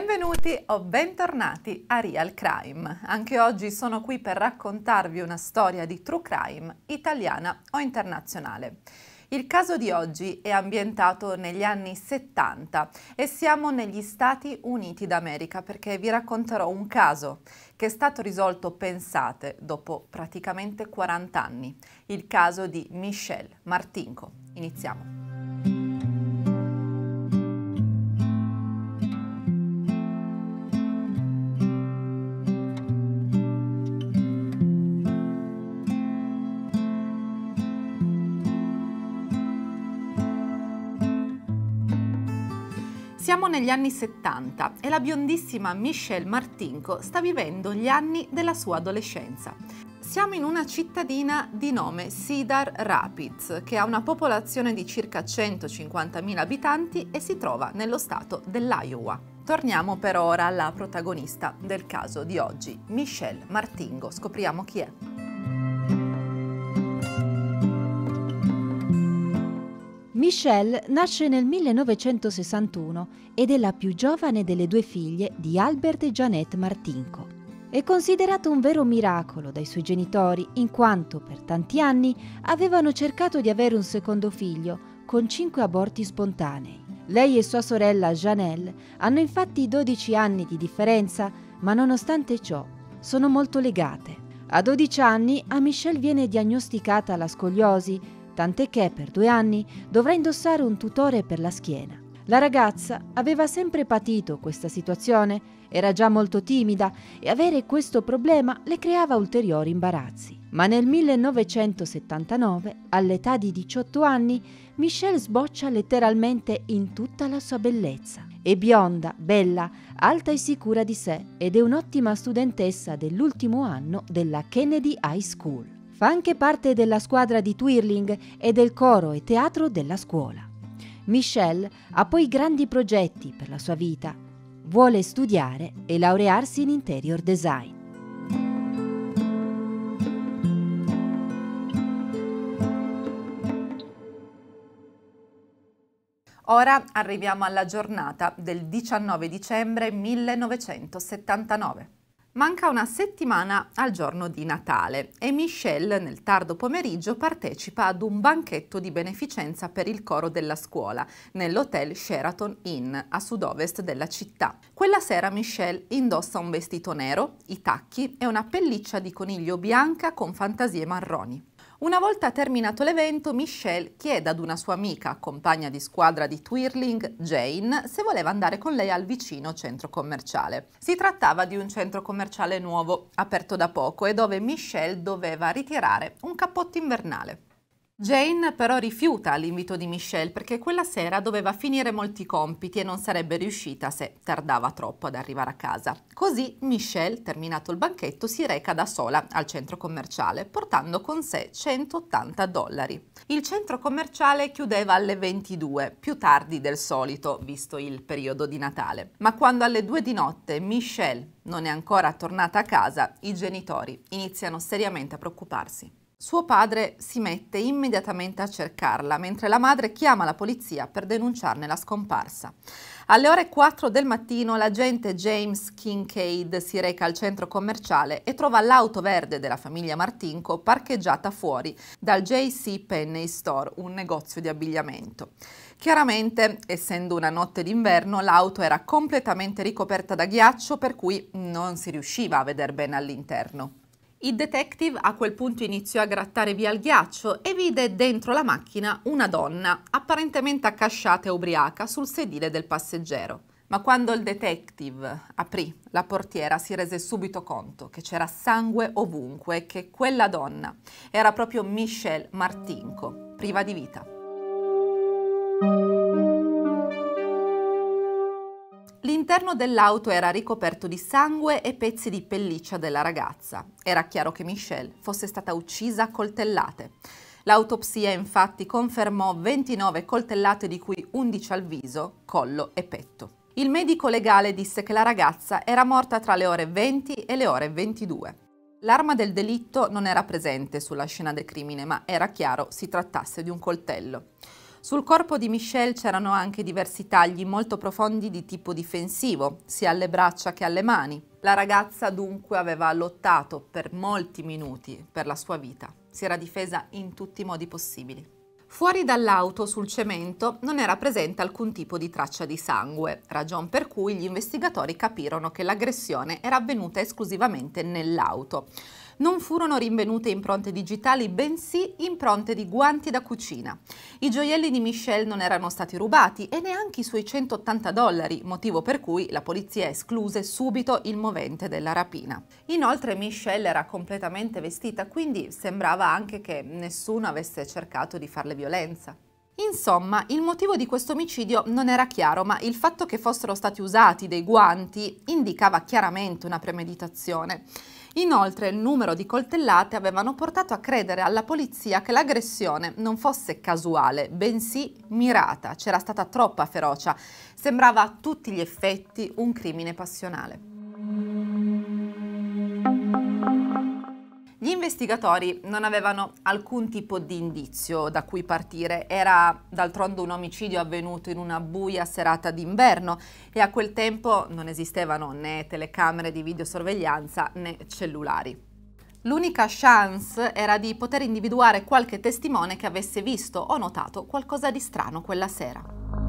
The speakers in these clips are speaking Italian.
Benvenuti o bentornati a Real Crime. Anche oggi sono qui per raccontarvi una storia di true crime italiana o internazionale. Il caso di oggi è ambientato negli anni 70 e siamo negli Stati Uniti d'America perché vi racconterò un caso che è stato risolto, pensate, dopo praticamente 40 anni, il caso di Michelle Martinko. Iniziamo. Siamo negli anni 70 e la biondissima Michelle Martinko sta vivendo gli anni della sua adolescenza. Siamo in una cittadina di nome Cedar Rapids, che ha una popolazione di circa 150.000 abitanti e si trova nello stato dell'Iowa. Torniamo per ora alla protagonista del caso di oggi, Michelle Martingo. Scopriamo chi è. Michelle nasce nel 1961 ed è la più giovane delle due figlie di Albert e Janet Martinko. È considerato un vero miracolo dai suoi genitori in quanto per tanti anni avevano cercato di avere un secondo figlio con cinque aborti spontanei. Lei e sua sorella Janelle hanno infatti 12 anni di differenza, ma nonostante ciò sono molto legate. A 12 anni a Michelle viene diagnosticata la scoliosi tant'è che per due anni dovrà indossare un tutore per la schiena. La ragazza aveva sempre patito questa situazione, era già molto timida e avere questo problema le creava ulteriori imbarazzi. Ma nel 1979, all'età di 18 anni, Michelle sboccia letteralmente in tutta la sua bellezza. È bionda, bella, alta e sicura di sé ed è un'ottima studentessa dell'ultimo anno della Kennedy High School. Fa anche parte della squadra di twirling e del coro e teatro della scuola. Michelle ha poi grandi progetti per la sua vita. Vuole studiare e laurearsi in interior design. Ora arriviamo alla giornata del 19 dicembre 1979. Manca una settimana al giorno di Natale e Michelle nel tardo pomeriggio partecipa ad un banchetto di beneficenza per il coro della scuola nell'hotel Sheraton Inn a sud-ovest della città. Quella sera Michelle indossa un vestito nero, i tacchi e una pelliccia di coniglio bianca con fantasie marroni. Una volta terminato l'evento, Michelle chiede ad una sua amica, compagna di squadra di twirling, Jane, se voleva andare con lei al vicino centro commerciale. Si trattava di un centro commerciale nuovo, aperto da poco e dove Michelle doveva ritirare un cappotto invernale. Jane però rifiuta l'invito di Michelle perché quella sera doveva finire molti compiti e non sarebbe riuscita se tardava troppo ad arrivare a casa. Così Michelle, terminato il banchetto, si reca da sola al centro commerciale portando con sé 180 dollari. Il centro commerciale chiudeva alle 22, più tardi del solito visto il periodo di Natale. Ma quando alle 2 di notte Michelle non è ancora tornata a casa, i genitori iniziano seriamente a preoccuparsi. Suo padre si mette immediatamente a cercarla, mentre la madre chiama la polizia per denunciarne la scomparsa. Alle ore 4 del mattino l'agente James Kincaid si reca al centro commerciale e trova l'auto verde della famiglia Martinco parcheggiata fuori dal JC Penney Store, un negozio di abbigliamento. Chiaramente, essendo una notte d'inverno, l'auto era completamente ricoperta da ghiaccio per cui non si riusciva a vedere bene all'interno. Il detective a quel punto iniziò a grattare via il ghiaccio e vide dentro la macchina una donna, apparentemente accasciata e ubriaca, sul sedile del passeggero. Ma quando il detective aprì la portiera si rese subito conto che c'era sangue ovunque e che quella donna era proprio Michelle Martinko, priva di vita. L'interno dell'auto era ricoperto di sangue e pezzi di pelliccia della ragazza. Era chiaro che Michelle fosse stata uccisa a coltellate. L'autopsia infatti confermò 29 coltellate di cui 11 al viso, collo e petto. Il medico legale disse che la ragazza era morta tra le ore 20 e le ore 22. L'arma del delitto non era presente sulla scena del crimine, ma era chiaro si trattasse di un coltello. Sul corpo di Michel c'erano anche diversi tagli molto profondi di tipo difensivo, sia alle braccia che alle mani. La ragazza dunque aveva lottato per molti minuti per la sua vita, si era difesa in tutti i modi possibili. Fuori dall'auto, sul cemento, non era presente alcun tipo di traccia di sangue, ragion per cui gli investigatori capirono che l'aggressione era avvenuta esclusivamente nell'auto non furono rinvenute impronte digitali, bensì impronte di guanti da cucina. I gioielli di Michelle non erano stati rubati e neanche i suoi 180 dollari, motivo per cui la polizia escluse subito il movente della rapina. Inoltre Michelle era completamente vestita, quindi sembrava anche che nessuno avesse cercato di farle violenza. Insomma, il motivo di questo omicidio non era chiaro, ma il fatto che fossero stati usati dei guanti indicava chiaramente una premeditazione. Inoltre il numero di coltellate avevano portato a credere alla polizia che l'aggressione non fosse casuale, bensì mirata. C'era stata troppa ferocia. Sembrava a tutti gli effetti un crimine passionale. Gli investigatori non avevano alcun tipo di indizio da cui partire, era d'altronde un omicidio avvenuto in una buia serata d'inverno e a quel tempo non esistevano né telecamere di videosorveglianza né cellulari. L'unica chance era di poter individuare qualche testimone che avesse visto o notato qualcosa di strano quella sera.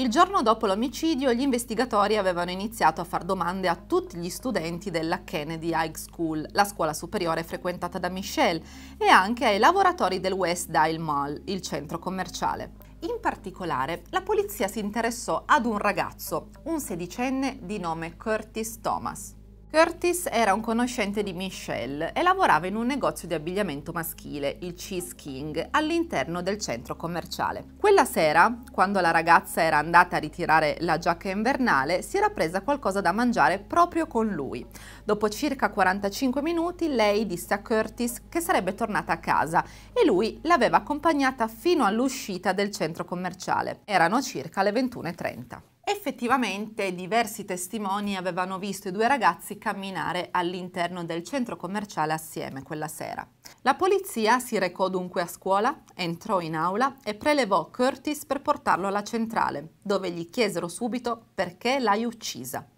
Il giorno dopo l'omicidio gli investigatori avevano iniziato a far domande a tutti gli studenti della Kennedy High School, la scuola superiore frequentata da Michelle, e anche ai lavoratori del West Dial Mall, il centro commerciale. In particolare, la polizia si interessò ad un ragazzo, un sedicenne di nome Curtis Thomas. Curtis era un conoscente di Michelle e lavorava in un negozio di abbigliamento maschile, il Cheese King, all'interno del centro commerciale. Quella sera, quando la ragazza era andata a ritirare la giacca invernale, si era presa qualcosa da mangiare proprio con lui. Dopo circa 45 minuti lei disse a Curtis che sarebbe tornata a casa e lui l'aveva accompagnata fino all'uscita del centro commerciale. Erano circa le 21.30. Effettivamente diversi testimoni avevano visto i due ragazzi camminare all'interno del centro commerciale assieme quella sera. La polizia si recò dunque a scuola, entrò in aula e prelevò Curtis per portarlo alla centrale, dove gli chiesero subito perché l'hai uccisa.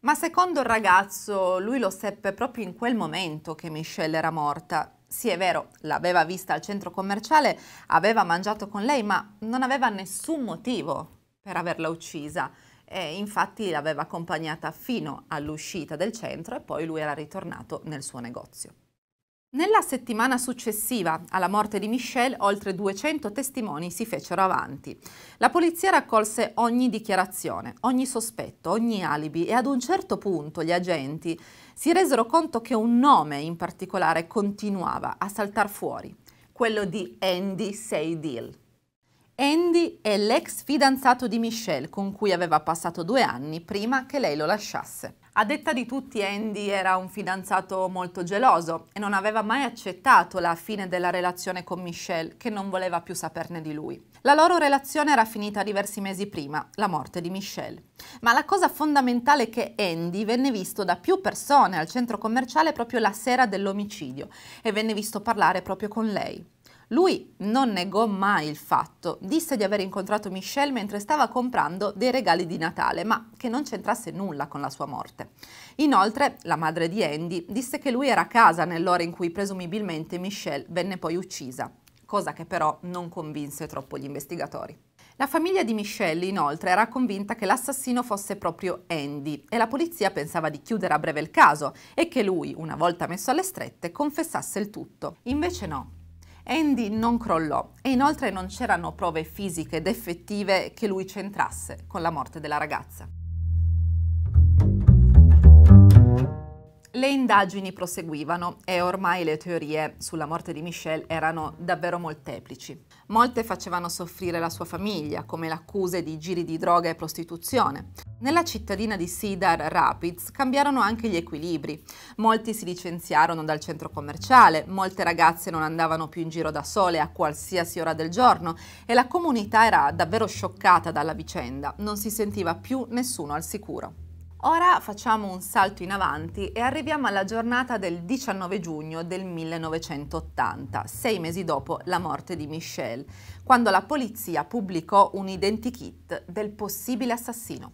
Ma secondo il ragazzo, lui lo seppe proprio in quel momento che Michelle era morta sì, è vero, l'aveva vista al centro commerciale, aveva mangiato con lei, ma non aveva nessun motivo per averla uccisa. E infatti l'aveva accompagnata fino all'uscita del centro e poi lui era ritornato nel suo negozio. Nella settimana successiva alla morte di Michelle, oltre 200 testimoni si fecero avanti. La polizia raccolse ogni dichiarazione, ogni sospetto, ogni alibi e ad un certo punto gli agenti si resero conto che un nome in particolare continuava a saltar fuori, quello di Andy Seidil. Andy è l'ex fidanzato di Michelle, con cui aveva passato due anni prima che lei lo lasciasse. A detta di tutti, Andy era un fidanzato molto geloso e non aveva mai accettato la fine della relazione con Michelle, che non voleva più saperne di lui. La loro relazione era finita diversi mesi prima, la morte di Michelle. Ma la cosa fondamentale è che Andy venne visto da più persone al centro commerciale proprio la sera dell'omicidio e venne visto parlare proprio con lei. Lui non negò mai il fatto, disse di aver incontrato Michelle mentre stava comprando dei regali di Natale, ma che non c'entrasse nulla con la sua morte. Inoltre, la madre di Andy disse che lui era a casa nell'ora in cui presumibilmente Michelle venne poi uccisa, cosa che però non convinse troppo gli investigatori. La famiglia di Michelle inoltre era convinta che l'assassino fosse proprio Andy e la polizia pensava di chiudere a breve il caso e che lui, una volta messo alle strette, confessasse il tutto. Invece no, Andy non crollò e inoltre non c'erano prove fisiche ed effettive che lui c'entrasse con la morte della ragazza. Le indagini proseguivano e ormai le teorie sulla morte di Michelle erano davvero molteplici. Molte facevano soffrire la sua famiglia, come le accuse di giri di droga e prostituzione, nella cittadina di Cedar Rapids cambiarono anche gli equilibri. Molti si licenziarono dal centro commerciale, molte ragazze non andavano più in giro da sole a qualsiasi ora del giorno e la comunità era davvero scioccata dalla vicenda, non si sentiva più nessuno al sicuro. Ora facciamo un salto in avanti e arriviamo alla giornata del 19 giugno del 1980, sei mesi dopo la morte di Michelle, quando la polizia pubblicò un identikit del possibile assassino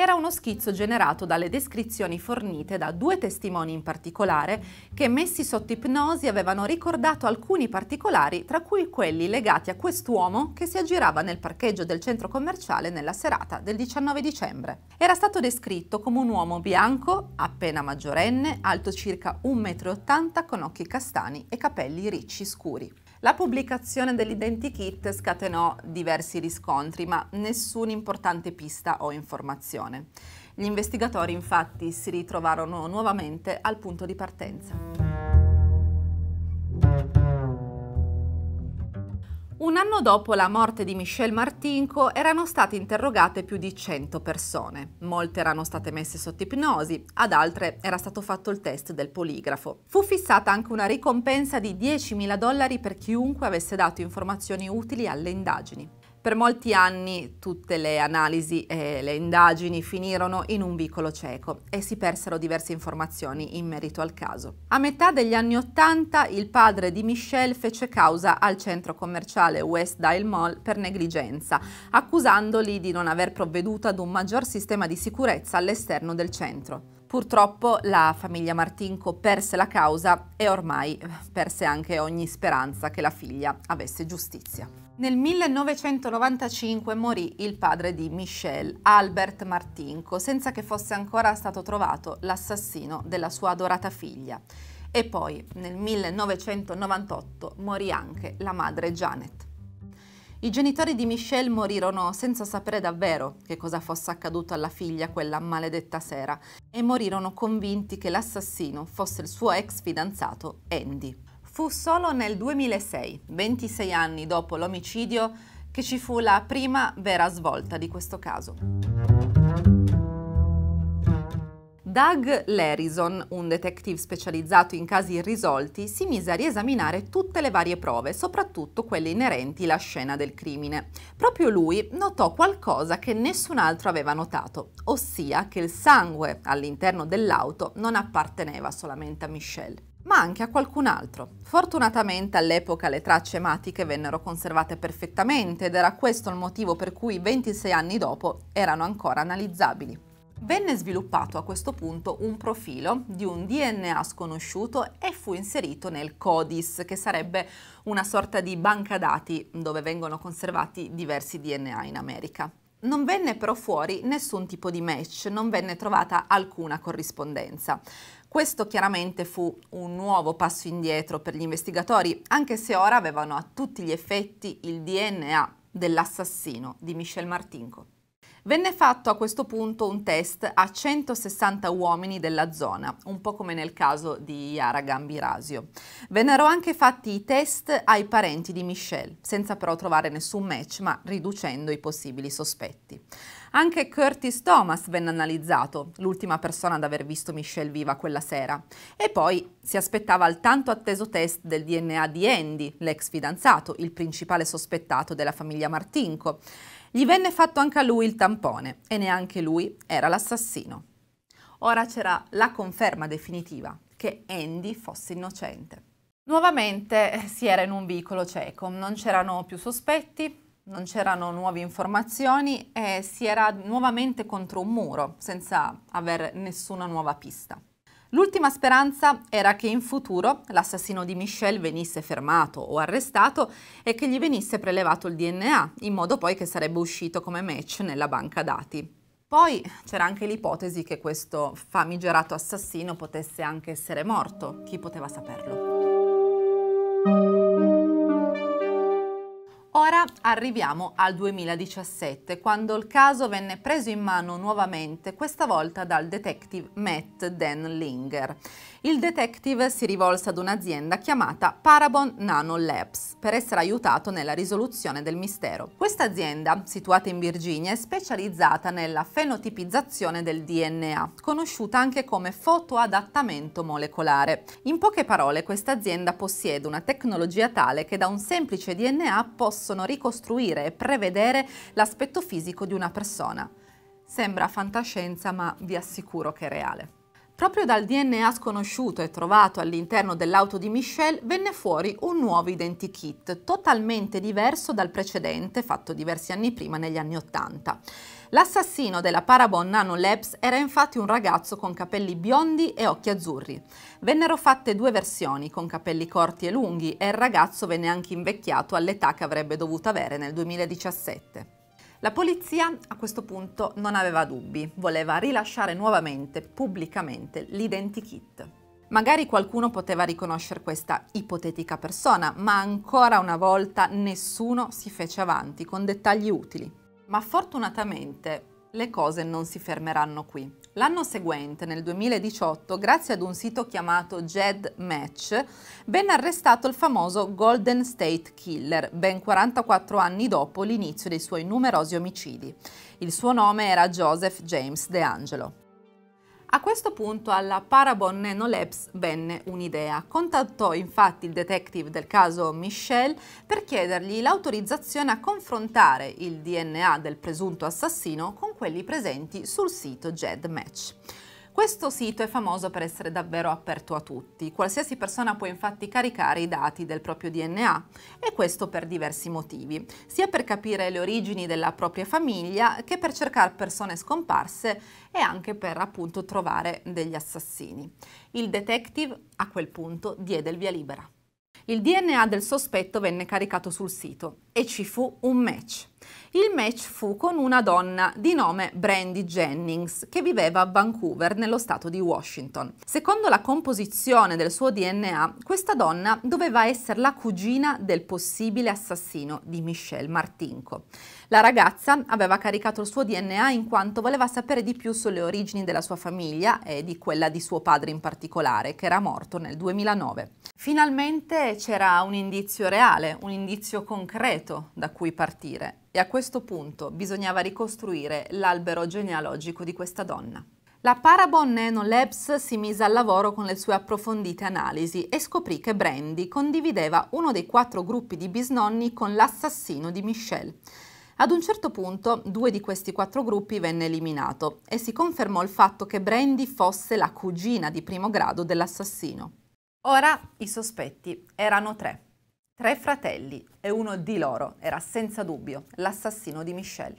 era uno schizzo generato dalle descrizioni fornite da due testimoni in particolare che messi sotto ipnosi avevano ricordato alcuni particolari tra cui quelli legati a quest'uomo che si aggirava nel parcheggio del centro commerciale nella serata del 19 dicembre. Era stato descritto come un uomo bianco, appena maggiorenne, alto circa 1,80 m con occhi castani e capelli ricci scuri. La pubblicazione dell'identikit scatenò diversi riscontri, ma nessuna importante pista o informazione. Gli investigatori infatti si ritrovarono nuovamente al punto di partenza. Un anno dopo la morte di Michelle Martinco erano state interrogate più di 100 persone. Molte erano state messe sotto ipnosi, ad altre era stato fatto il test del poligrafo. Fu fissata anche una ricompensa di 10.000 dollari per chiunque avesse dato informazioni utili alle indagini. Per molti anni tutte le analisi e le indagini finirono in un vicolo cieco e si persero diverse informazioni in merito al caso. A metà degli anni Ottanta il padre di Michelle fece causa al centro commerciale West Dial Mall per negligenza, accusandoli di non aver provveduto ad un maggior sistema di sicurezza all'esterno del centro. Purtroppo la famiglia Martinco perse la causa e ormai eh, perse anche ogni speranza che la figlia avesse giustizia. Nel 1995 morì il padre di Michelle, Albert Martinko, senza che fosse ancora stato trovato l'assassino della sua adorata figlia. E poi, nel 1998, morì anche la madre Janet. I genitori di Michelle morirono senza sapere davvero che cosa fosse accaduto alla figlia quella maledetta sera e morirono convinti che l'assassino fosse il suo ex fidanzato Andy. Fu solo nel 2006, 26 anni dopo l'omicidio, che ci fu la prima vera svolta di questo caso. Doug Larison, un detective specializzato in casi irrisolti, si mise a riesaminare tutte le varie prove, soprattutto quelle inerenti alla scena del crimine. Proprio lui notò qualcosa che nessun altro aveva notato, ossia che il sangue all'interno dell'auto non apparteneva solamente a Michelle ma anche a qualcun altro. Fortunatamente all'epoca le tracce ematiche vennero conservate perfettamente ed era questo il motivo per cui 26 anni dopo erano ancora analizzabili. Venne sviluppato a questo punto un profilo di un DNA sconosciuto e fu inserito nel CODIS, che sarebbe una sorta di banca dati dove vengono conservati diversi DNA in America. Non venne però fuori nessun tipo di match, non venne trovata alcuna corrispondenza. Questo chiaramente fu un nuovo passo indietro per gli investigatori, anche se ora avevano a tutti gli effetti il DNA dell'assassino di Michel Martinko. Venne fatto a questo punto un test a 160 uomini della zona, un po' come nel caso di Yara Gambirasio. Vennero anche fatti i test ai parenti di Michelle, senza però trovare nessun match, ma riducendo i possibili sospetti. Anche Curtis Thomas venne analizzato, l'ultima persona ad aver visto Michelle viva quella sera. E poi si aspettava il tanto atteso test del DNA di Andy, l'ex fidanzato, il principale sospettato della famiglia Martinko. Gli venne fatto anche a lui il tampone e neanche lui era l'assassino. Ora c'era la conferma definitiva che Andy fosse innocente. Nuovamente eh, si era in un vicolo cieco, non c'erano più sospetti, non c'erano nuove informazioni e si era nuovamente contro un muro senza aver nessuna nuova pista. L'ultima speranza era che in futuro l'assassino di Michelle venisse fermato o arrestato e che gli venisse prelevato il DNA, in modo poi che sarebbe uscito come match nella banca dati. Poi c'era anche l'ipotesi che questo famigerato assassino potesse anche essere morto, chi poteva saperlo? Ora Arriviamo al 2017, quando il caso venne preso in mano nuovamente, questa volta dal detective Matt Dan Linger. Il detective si rivolse ad un'azienda chiamata Parabon Nano Labs per essere aiutato nella risoluzione del mistero. Questa azienda, situata in Virginia, è specializzata nella fenotipizzazione del DNA, conosciuta anche come fotoadattamento molecolare. In poche parole, questa azienda possiede una tecnologia tale che da un semplice DNA possono ricostruire ricostruire e prevedere l'aspetto fisico di una persona. Sembra fantascienza, ma vi assicuro che è reale. Proprio dal DNA sconosciuto e trovato all'interno dell'auto di Michelle venne fuori un nuovo identikit, totalmente diverso dal precedente fatto diversi anni prima negli anni Ottanta. L'assassino della Parabon Nano Labs era infatti un ragazzo con capelli biondi e occhi azzurri. Vennero fatte due versioni, con capelli corti e lunghi, e il ragazzo venne anche invecchiato all'età che avrebbe dovuto avere nel 2017. La polizia a questo punto non aveva dubbi, voleva rilasciare nuovamente pubblicamente l'identikit. Magari qualcuno poteva riconoscere questa ipotetica persona, ma ancora una volta nessuno si fece avanti con dettagli utili. Ma fortunatamente le cose non si fermeranno qui. L'anno seguente, nel 2018, grazie ad un sito chiamato Jed Match, venne arrestato il famoso Golden State Killer, ben 44 anni dopo l'inizio dei suoi numerosi omicidi. Il suo nome era Joseph James De Angelo. A questo punto alla Parabon Nanoleps venne un'idea. Contattò infatti il detective del caso Michel per chiedergli l'autorizzazione a confrontare il DNA del presunto assassino con quelli presenti sul sito JED Match. Questo sito è famoso per essere davvero aperto a tutti. Qualsiasi persona può infatti caricare i dati del proprio DNA e questo per diversi motivi, sia per capire le origini della propria famiglia che per cercare persone scomparse e anche per appunto trovare degli assassini. Il detective a quel punto diede il via libera. Il DNA del sospetto venne caricato sul sito e ci fu un match. Il match fu con una donna di nome Brandy Jennings che viveva a Vancouver nello stato di Washington. Secondo la composizione del suo DNA, questa donna doveva essere la cugina del possibile assassino di Michelle Martinko. La ragazza aveva caricato il suo DNA in quanto voleva sapere di più sulle origini della sua famiglia e di quella di suo padre in particolare, che era morto nel 2009. Finalmente c'era un indizio reale, un indizio concreto da cui partire e a questo punto bisognava ricostruire l'albero genealogico di questa donna. La Parabon Nano Labs si mise al lavoro con le sue approfondite analisi e scoprì che Brandy condivideva uno dei quattro gruppi di bisnonni con l'assassino di Michelle. Ad un certo punto due di questi quattro gruppi venne eliminato e si confermò il fatto che Brandy fosse la cugina di primo grado dell'assassino. Ora i sospetti erano tre. Tre fratelli e uno di loro era senza dubbio l'assassino di Michelle.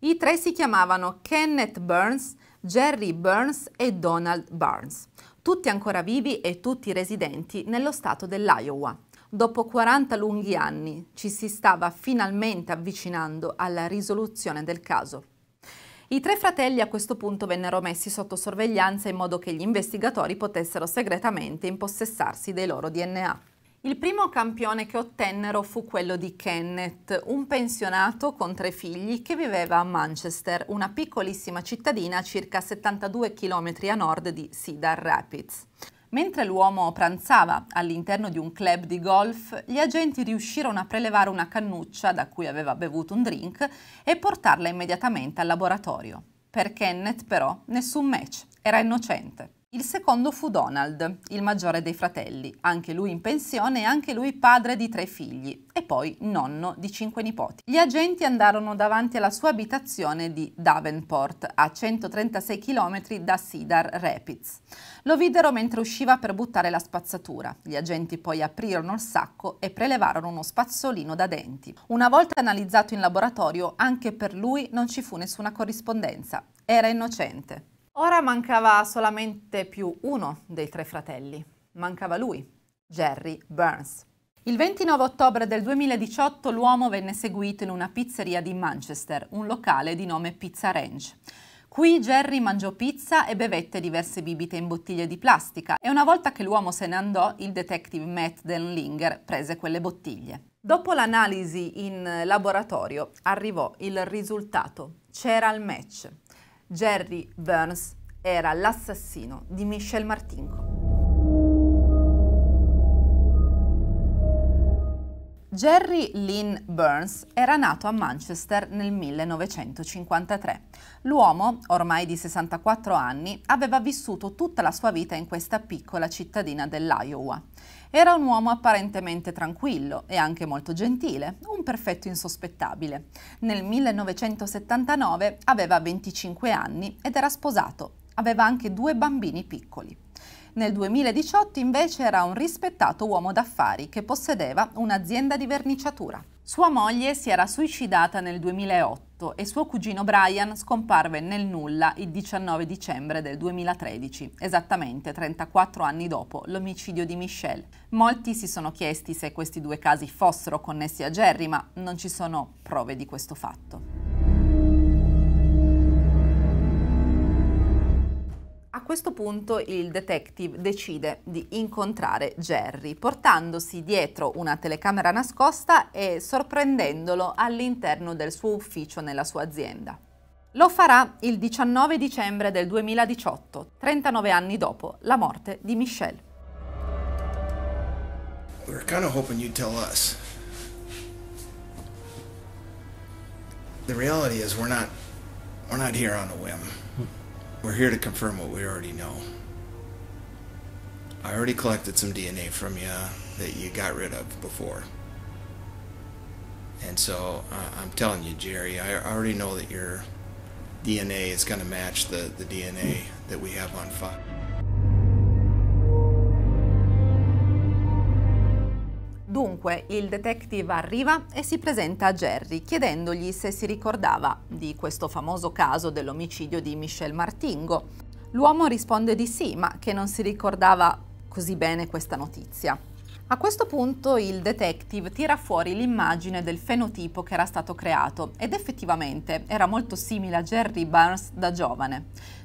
I tre si chiamavano Kenneth Burns, Jerry Burns e Donald Burns, tutti ancora vivi e tutti residenti nello stato dell'Iowa. Dopo 40 lunghi anni ci si stava finalmente avvicinando alla risoluzione del caso. I tre fratelli a questo punto vennero messi sotto sorveglianza in modo che gli investigatori potessero segretamente impossessarsi dei loro DNA. Il primo campione che ottennero fu quello di Kenneth, un pensionato con tre figli che viveva a Manchester, una piccolissima cittadina a circa 72 km a nord di Cedar Rapids. Mentre l'uomo pranzava all'interno di un club di golf, gli agenti riuscirono a prelevare una cannuccia da cui aveva bevuto un drink e portarla immediatamente al laboratorio. Per Kenneth però nessun match, era innocente. Il secondo fu Donald, il maggiore dei fratelli, anche lui in pensione e anche lui padre di tre figli e poi nonno di cinque nipoti. Gli agenti andarono davanti alla sua abitazione di Davenport, a 136 km da Cedar Rapids. Lo videro mentre usciva per buttare la spazzatura. Gli agenti poi aprirono il sacco e prelevarono uno spazzolino da denti. Una volta analizzato in laboratorio, anche per lui non ci fu nessuna corrispondenza. Era innocente. Ora mancava solamente più uno dei tre fratelli. Mancava lui, Jerry Burns. Il 29 ottobre del 2018 l'uomo venne seguito in una pizzeria di Manchester, un locale di nome Pizza Range. Qui Jerry mangiò pizza e bevette diverse bibite in bottiglie di plastica e una volta che l'uomo se ne andò, il detective Matt Denlinger prese quelle bottiglie. Dopo l'analisi in laboratorio arrivò il risultato. C'era il match. Jerry Burns era l'assassino di Michel Martinko. Jerry Lynn Burns era nato a Manchester nel 1953. L'uomo, ormai di 64 anni, aveva vissuto tutta la sua vita in questa piccola cittadina dell'Iowa. Era un uomo apparentemente tranquillo e anche molto gentile, un perfetto insospettabile. Nel 1979 aveva 25 anni ed era sposato. Aveva anche due bambini piccoli. Nel 2018 invece era un rispettato uomo d'affari che possedeva un'azienda di verniciatura. Sua moglie si era suicidata nel 2008 e suo cugino Brian scomparve nel nulla il 19 dicembre del 2013, esattamente 34 anni dopo l'omicidio di Michelle. Molti si sono chiesti se questi due casi fossero connessi a Jerry, ma non ci sono prove di questo fatto. questo punto il detective decide di incontrare Jerry, portandosi dietro una telecamera nascosta e sorprendendolo all'interno del suo ufficio nella sua azienda. Lo farà il 19 dicembre del 2018, 39 anni dopo la morte di Michelle. We were kind of hoping you'd tell us. The reality is we're not we're not here on a whim. We're here to confirm what we already know. I already collected some DNA from you that you got rid of before. And so uh, I'm telling you, Jerry, I already know that your DNA is going to match the, the DNA that we have on file. Dunque il detective arriva e si presenta a Jerry chiedendogli se si ricordava di questo famoso caso dell'omicidio di Michelle Martingo. L'uomo risponde di sì, ma che non si ricordava così bene questa notizia. A questo punto il detective tira fuori l'immagine del fenotipo che era stato creato ed effettivamente era molto simile a Jerry Burns da giovane.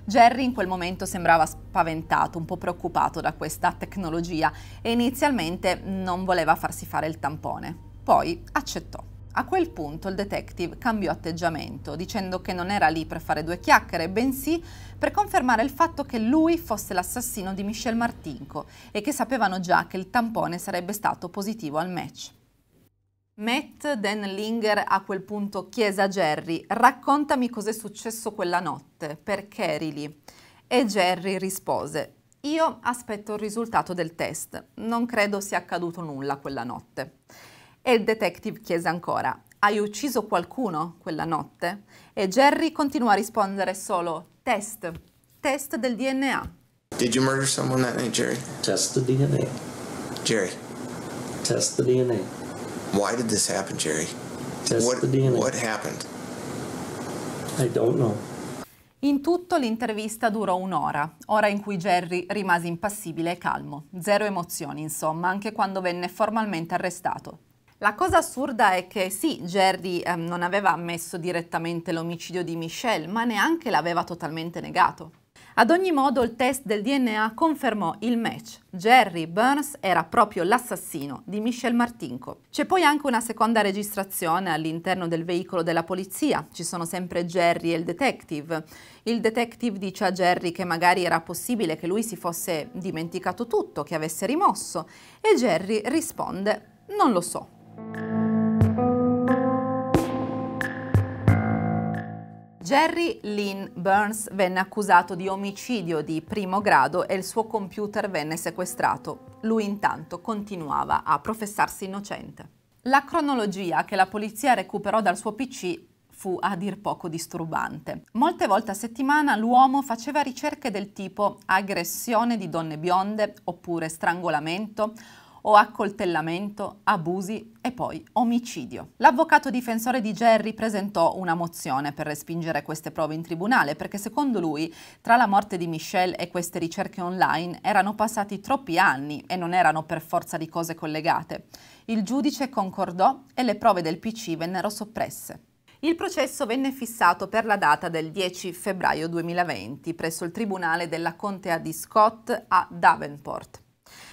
Jerry in quel momento sembrava spaventato, un po' preoccupato da questa tecnologia e inizialmente non voleva farsi fare il tampone. Poi accettò. A quel punto il detective cambiò atteggiamento, dicendo che non era lì per fare due chiacchiere, bensì per confermare il fatto che lui fosse l'assassino di Michel Martinko e che sapevano già che il tampone sarebbe stato positivo al match. Matt Denlinger a quel punto chiese a Jerry raccontami cos'è successo quella notte, perché eri lì? E Jerry rispose io aspetto il risultato del test, non credo sia accaduto nulla quella notte. E il detective chiese ancora hai ucciso qualcuno quella notte? E Jerry continuò a rispondere solo test, test del DNA. Did you murder someone that night, Jerry? Test the DNA. Jerry. Test the DNA. Why did this happen, Jerry? Test what, what happened? I don't know. In tutto l'intervista durò un'ora, ora in cui Jerry rimase impassibile e calmo, zero emozioni insomma, anche quando venne formalmente arrestato. La cosa assurda è che sì, Jerry eh, non aveva ammesso direttamente l'omicidio di Michelle, ma neanche l'aveva totalmente negato. Ad ogni modo il test del DNA confermò il match. Jerry Burns era proprio l'assassino di Michel Martinko. C'è poi anche una seconda registrazione all'interno del veicolo della polizia. Ci sono sempre Jerry e il detective. Il detective dice a Jerry che magari era possibile che lui si fosse dimenticato tutto, che avesse rimosso. E Jerry risponde, non lo so. Jerry Lynn Burns venne accusato di omicidio di primo grado e il suo computer venne sequestrato. Lui intanto continuava a professarsi innocente. La cronologia che la polizia recuperò dal suo PC fu a dir poco disturbante. Molte volte a settimana l'uomo faceva ricerche del tipo aggressione di donne bionde oppure strangolamento o accoltellamento, abusi e poi omicidio. L'avvocato difensore di Jerry presentò una mozione per respingere queste prove in tribunale perché secondo lui tra la morte di Michelle e queste ricerche online erano passati troppi anni e non erano per forza di cose collegate. Il giudice concordò e le prove del PC vennero soppresse. Il processo venne fissato per la data del 10 febbraio 2020 presso il Tribunale della Contea di Scott a Davenport.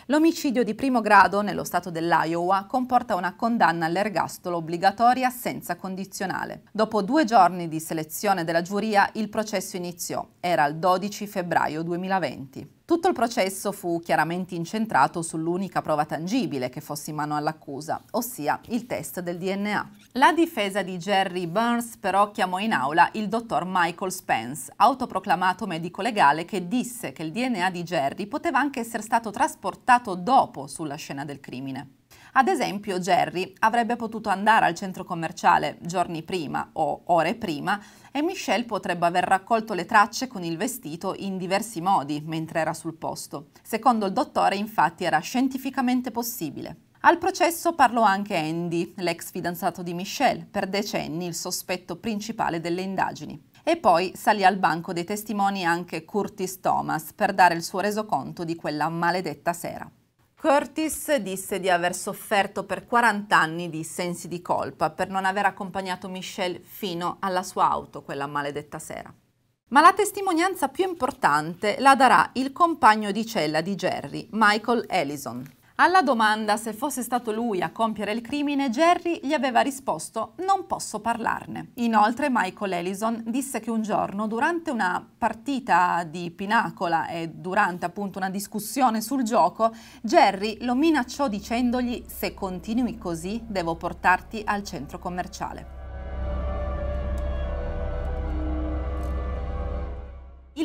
L'omicidio di primo grado nello stato dell'Iowa comporta una condanna all'ergastolo obbligatoria senza condizionale. Dopo due giorni di selezione della giuria, il processo iniziò. Era il 12 febbraio 2020. Tutto il processo fu chiaramente incentrato sull'unica prova tangibile che fosse in mano all'accusa, ossia il test del DNA. La difesa di Jerry Burns però chiamò in aula il dottor Michael Spence, autoproclamato medico legale che disse che il DNA di Jerry poteva anche essere stato trasportato dopo sulla scena del crimine. Ad esempio Jerry avrebbe potuto andare al centro commerciale giorni prima o ore prima e Michelle potrebbe aver raccolto le tracce con il vestito in diversi modi mentre era sul posto. Secondo il dottore infatti era scientificamente possibile. Al processo parlò anche Andy, l'ex fidanzato di Michelle, per decenni il sospetto principale delle indagini. E poi salì al banco dei testimoni anche Curtis Thomas per dare il suo resoconto di quella maledetta sera. Curtis disse di aver sofferto per 40 anni di sensi di colpa per non aver accompagnato Michelle fino alla sua auto quella maledetta sera. Ma la testimonianza più importante la darà il compagno di cella di Jerry, Michael Ellison, alla domanda se fosse stato lui a compiere il crimine, Jerry gli aveva risposto non posso parlarne. Inoltre Michael Ellison disse che un giorno, durante una partita di pinacola e durante appunto una discussione sul gioco, Jerry lo minacciò dicendogli se continui così devo portarti al centro commerciale.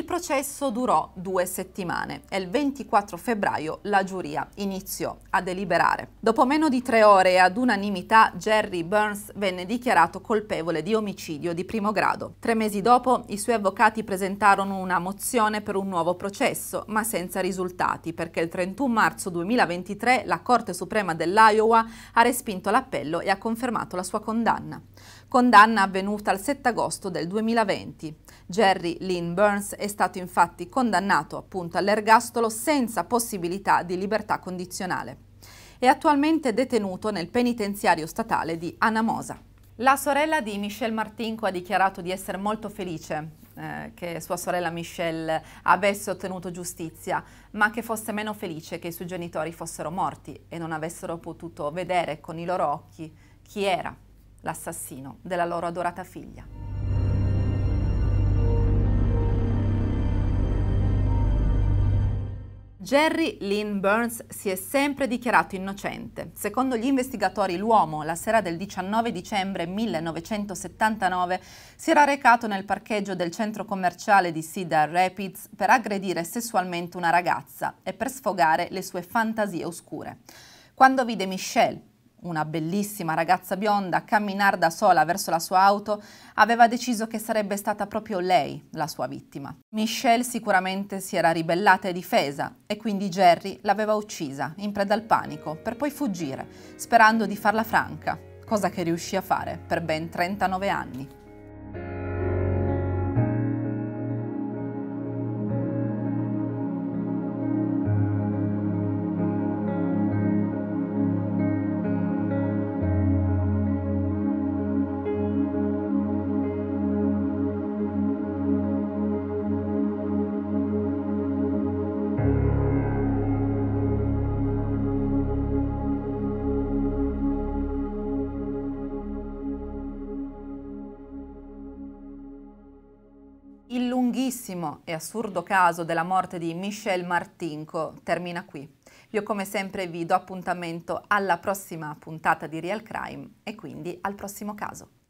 Il processo durò due settimane e il 24 febbraio la giuria iniziò a deliberare. Dopo meno di tre ore e ad unanimità Jerry Burns venne dichiarato colpevole di omicidio di primo grado. Tre mesi dopo i suoi avvocati presentarono una mozione per un nuovo processo, ma senza risultati perché il 31 marzo 2023 la Corte Suprema dell'Iowa ha respinto l'appello e ha confermato la sua condanna condanna avvenuta il 7 agosto del 2020. Jerry Lynn Burns è stato infatti condannato appunto all'ergastolo senza possibilità di libertà condizionale. È attualmente detenuto nel penitenziario statale di Anamosa. La sorella di Michelle Martinco ha dichiarato di essere molto felice eh, che sua sorella Michelle avesse ottenuto giustizia, ma che fosse meno felice che i suoi genitori fossero morti e non avessero potuto vedere con i loro occhi chi era l'assassino della loro adorata figlia. Jerry Lynn Burns si è sempre dichiarato innocente. Secondo gli investigatori, l'uomo, la sera del 19 dicembre 1979, si era recato nel parcheggio del centro commerciale di Cedar Rapids per aggredire sessualmente una ragazza e per sfogare le sue fantasie oscure. Quando vide Michelle, una bellissima ragazza bionda, a camminare da sola verso la sua auto, aveva deciso che sarebbe stata proprio lei la sua vittima. Michelle sicuramente si era ribellata e difesa e quindi Jerry l'aveva uccisa in preda al panico per poi fuggire, sperando di farla franca, cosa che riuscì a fare per ben 39 anni. tristissimo e assurdo caso della morte di Michel Martinko termina qui. Io come sempre vi do appuntamento alla prossima puntata di Real Crime e quindi al prossimo caso.